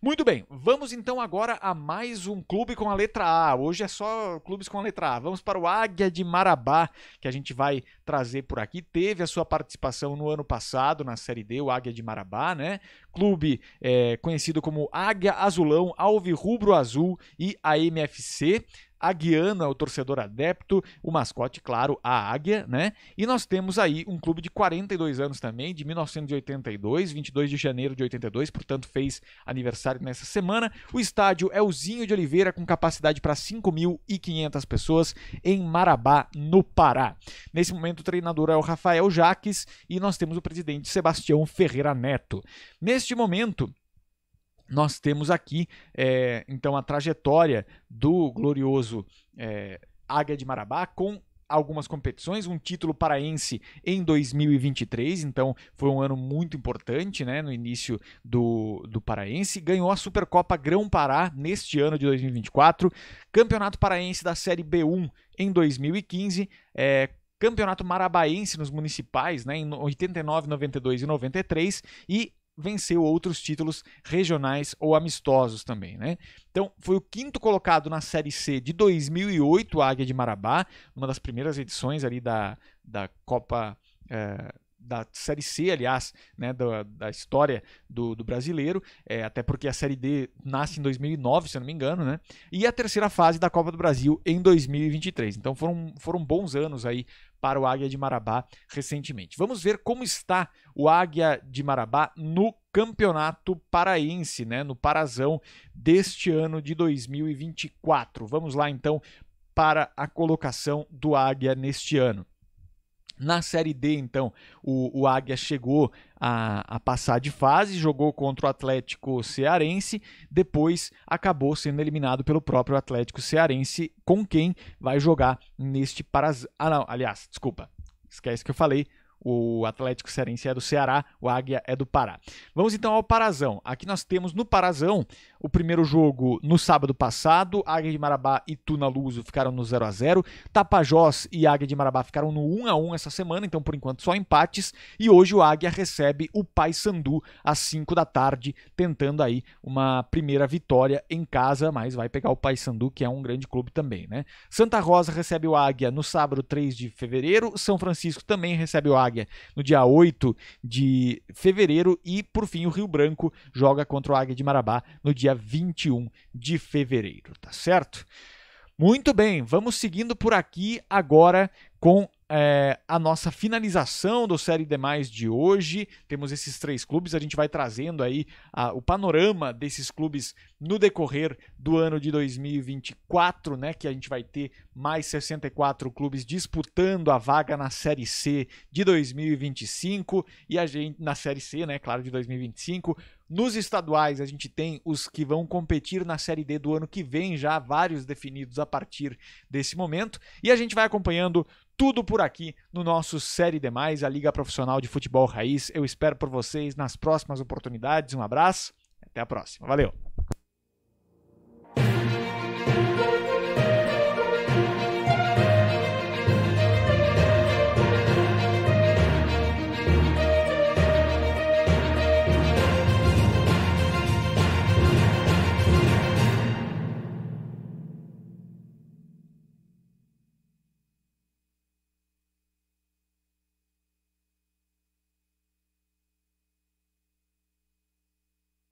Muito bem, vamos então agora a mais um clube com a letra A. Hoje é só clubes com a letra A. Vamos para o Águia de Marabá, que a gente vai trazer por aqui. Teve a sua participação no ano passado na Série D, o Águia de Marabá, né? Clube é, conhecido como Águia Azulão, Alve Rubro Azul e AMFC. Aguiana, o torcedor adepto, o mascote, claro, a águia, né? E nós temos aí um clube de 42 anos também, de 1982, 22 de janeiro de 82, portanto fez aniversário nessa semana. O estádio é o Zinho de Oliveira, com capacidade para 5.500 pessoas, em Marabá, no Pará. Nesse momento, o treinador é o Rafael Jaques e nós temos o presidente Sebastião Ferreira Neto. Neste momento, nós temos aqui é, então a trajetória do glorioso é, Águia de Marabá com algumas competições, um título paraense em 2023, então foi um ano muito importante, né, no início do, do paraense, ganhou a Supercopa Grão-Pará neste ano de 2024, Campeonato Paraense da Série B1 em 2015, é, Campeonato Marabaense nos municipais, né, em 89, 92 e 93 e venceu outros títulos regionais ou amistosos também, né? Então, foi o quinto colocado na Série C de 2008, a Águia de Marabá, uma das primeiras edições ali da, da Copa... É, da Série C, aliás, né, da, da história do, do brasileiro, é, até porque a Série D nasce em 2009, se eu não me engano, né? E a terceira fase da Copa do Brasil em 2023. Então foram, foram bons anos aí para o Águia de Marabá recentemente. Vamos ver como está o Águia de Marabá no Campeonato Paraense, né, no Parazão deste ano de 2024. Vamos lá então para a colocação do Águia neste ano. Na Série D, então, o, o Águia chegou a, a, passar de fase, jogou contra o Atlético Cearense, depois acabou sendo eliminado pelo próprio Atlético Cearense, com quem vai jogar neste para. Ah, não, aliás, desculpa, esquece que eu falei. O Atlético Cearense é do Ceará, o Águia é do Pará. Vamos então ao Parazão. Aqui nós temos no Parazão o primeiro jogo no sábado passado. Águia de Marabá e Luso ficaram no 0 a 0 Tapajós e Águia de Marabá ficaram no 1 a 1 essa semana, então por enquanto só empates. E hoje o Águia recebe o Paysandu às 5 da tarde, tentando aí uma primeira vitória em casa, mas vai pegar o Paysandu, que é um grande clube também, né? Santa Rosa recebe o Águia no sábado 3 de fevereiro. São Francisco também recebe o Águia Águia no dia 8 de fevereiro. E, por fim, o Rio Branco joga contra o Águia de Marabá no dia 21 de fevereiro, tá certo? Muito bem, vamos seguindo por aqui agora com é, a nossa finalização do Série Demais de hoje. Temos esses três clubes, a gente vai trazendo aí a, o panorama desses clubes no decorrer do ano de 2024, né? Que a gente vai ter mais 64 clubes disputando a vaga na Série C de 2025 e a gente na Série C, né? Claro, de 2025. Nos estaduais, a gente tem os que vão competir na Série D do ano que vem, já vários definidos a partir desse momento. E a gente vai acompanhando tudo por aqui no nosso Série Demais, a Liga Profissional de Futebol Raiz. Eu espero por vocês nas próximas oportunidades. Um abraço, até a próxima. Valeu!